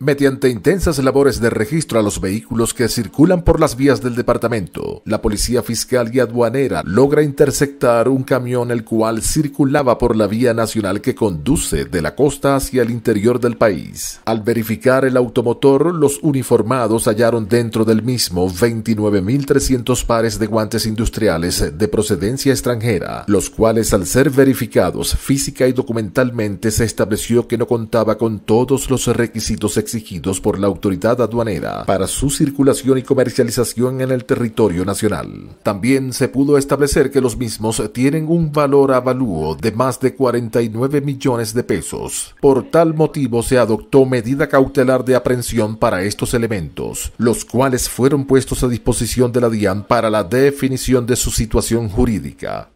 Mediante intensas labores de registro a los vehículos que circulan por las vías del departamento, la policía fiscal y aduanera logra interceptar un camión el cual circulaba por la vía nacional que conduce de la costa hacia el interior del país. Al verificar el automotor, los uniformados hallaron dentro del mismo 29.300 pares de guantes industriales de procedencia extranjera, los cuales al ser verificados física y documentalmente se estableció que no contaba con todos los requisitos exigidos por la autoridad aduanera para su circulación y comercialización en el territorio nacional. También se pudo establecer que los mismos tienen un valor avalúo de más de 49 millones de pesos. Por tal motivo se adoptó medida cautelar de aprehensión para estos elementos, los cuales fueron puestos a disposición de la DIAN para la definición de su situación jurídica.